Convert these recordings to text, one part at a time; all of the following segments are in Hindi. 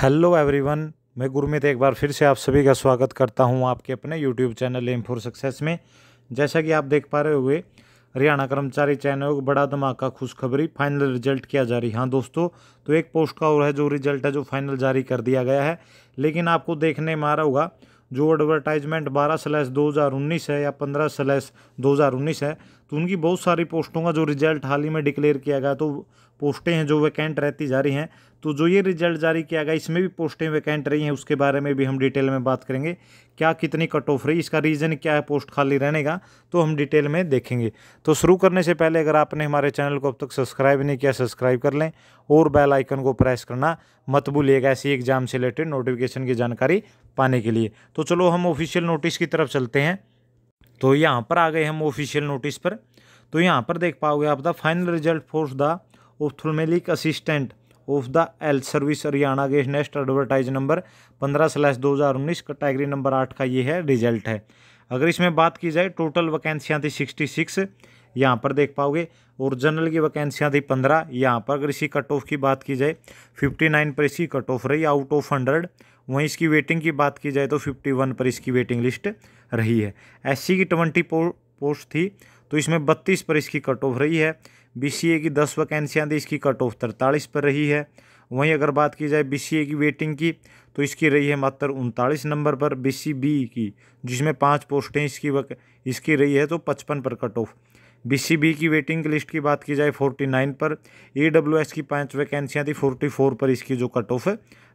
हेलो एवरीवन मैं गुरमीत एक बार फिर से आप सभी का स्वागत करता हूं आपके अपने YouTube channel aim for success में जैसा कि आप देख पा रहे हुए हरियाणा कर्मचारी चयन आयोग बड़ा धमाका खुशखबरी फाइनल रिजल्ट किया जा रही हाँ दोस्तों तो एक पोस्ट का और है जो रिजल्ट है जो फाइनल जारी कर दिया गया है लेकिन आपको देखने में आ रहा होगा जो एडवर्टाइजमेंट बारह स्लैस दो हज़ार उन्नीस है या पंद्रह स्लैस दो हज़ार उन्नीस है तो उनकी बहुत सारी पोस्टों का जो रिजल्ट हाल ही में डिक्लेयर किया गया तो पोस्टें हैं जो वैकेंट रहती जा रही हैं तो जो ये रिजल्ट जारी किया गया इसमें भी पोस्टें वैकेंट रही हैं उसके बारे में भी हम डिटेल में बात करेंगे क्या कितनी कट ऑफ रही इसका रीज़न क्या है पोस्ट खाली रहने का तो हम डिटेल में देखेंगे तो शुरू करने से पहले अगर आपने हमारे चैनल को अब तक सब्सक्राइब नहीं किया सब्सक्राइब कर लें और बेल आइकन को प्रेस करना मत भूलिएगा ऐसी एग्जाम से रिलेटेड नोटिफिकेशन की जानकारी पाने के लिए तो चलो हम ऑफिशियल नोटिस की तरफ चलते हैं तो यहाँ पर आ गए हम ऑफिशियल नोटिस पर तो यहाँ पर देख पाओगे आप the final result for the ophthalmic assistant of the L service Haryana के नेक्स्ट एडवर्टाइज नंबर पंद्रह स्लैश दो हज़ार उन्नीस कैटेगरी नंबर आठ का ये है रिजल्ट है अगर इसमें बात की जाए टोटल वैकेंसियाँ थी सिक्सटी सिक्स यहाँ पर देख पाओगे और जनरल की वैकेंसियाँ थी पंद्रह यहाँ पर अगर इसी कट ऑफ की बात की जाए फिफ्टी नाइन पर इसकी कट ऑफ रही आउट ऑफ हंड्रेड वहीं इसकी वेटिंग की बात की जाए तो फिफ्टी वन पर इसकी वेटिंग लिस्ट रही है एस की ट्वेंटी पोस्ट थी तो इसमें बत्तीस पर इसकी कट ऑफ रही है बी की दस वैकेंसियाँ थी इसकी कट ऑफ तरतालीस पर रही है वहीं अगर बात की जाए बी की वेटिंग की तो इसकी रही है मात्र उनतालीस नंबर पर बी e की जिसमें पाँच पोस्टें इसकी वक, इसकी रही है तो पचपन पर कट ऑफ बी की वेटिंग लिस्ट की बात की जाए फोर्टी नाइन पर ई की पाँच वैकेंसियाँ थी फोर्टी फोर पर इसकी जो कट ऑफ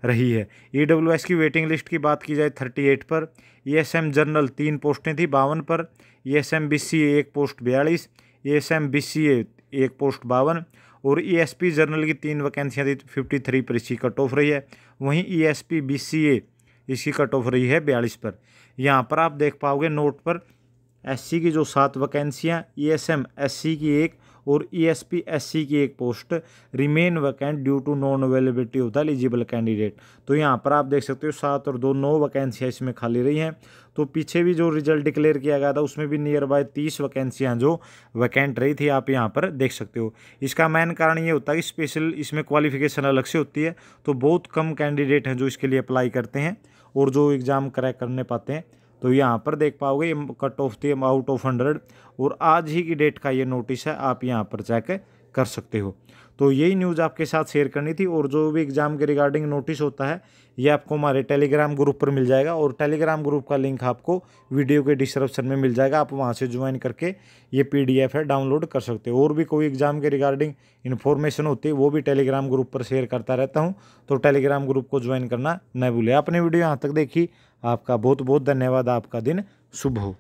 रही है ई की वेटिंग लिस्ट की बात की जाए थर्टी एट पर ई एस एम जनरल तीन पोस्टें थी बावन पर E S M B C एक पोस्ट बयालीस E S M B C एक पोस्ट बावन और ई एस पी जर्नल की तीन वैकेंसियाँ थी फिफ्टी थ्री पर इसकी कट ऑफ रही है वहीं E S P B C A इसकी कट ऑफ रही है बयालीस पर यहाँ पर आप देख पाओगे नोट पर एससी की जो सात वैकेंसियां ईएसएम एससी की एक और ईएसपी e एससी की एक post remain vacant due to non availability of the eligible candidate तो यहाँ पर आप देख सकते हो सात और दो नौ वैकेंसियाँ इसमें खाली रही हैं तो पीछे भी जो रिजल्ट डिक्लेयर किया गया था उसमें भी नियर बाय तीस वैकेंसियाँ जो वैकेंट रही थी आप यहाँ पर देख सकते हो इसका मेन कारण ये होता है कि स्पेशल इसमें क्वालिफिकेशन अलग से होती है तो बहुत कम कैंडिडेट हैं जो इसके लिए अप्लाई करते हैं और जो एग्ज़ाम क्रैक करने पाते हैं तो यहाँ पर देख पाओगे ये कट ऑफ थी आउट ऑफ हंड्रेड और आज ही की डेट का ये नोटिस है आप यहाँ पर जाके कर सकते हो तो यही न्यूज़ आपके साथ शेयर करनी थी और जो भी एग्ज़ाम के रिगार्डिंग नोटिस होता है ये आपको हमारे टेलीग्राम ग्रुप पर मिल जाएगा और टेलीग्राम ग्रुप का लिंक आपको वीडियो के डिस्क्रिप्शन में मिल जाएगा आप वहाँ से ज्वाइन करके ये पीडीएफ है डाउनलोड कर सकते हो और भी कोई एग्ज़ाम के रिगार्डिंग इन्फॉर्मेशन होती है वो भी टेलीग्राम ग्रुप पर शेयर करता रहता हूँ तो टेलीग्राम ग्रुप को ज्वाइन करना न भूलें आपने वीडियो यहाँ तक देखी आपका बहुत बहुत धन्यवाद आपका दिन शुभ हो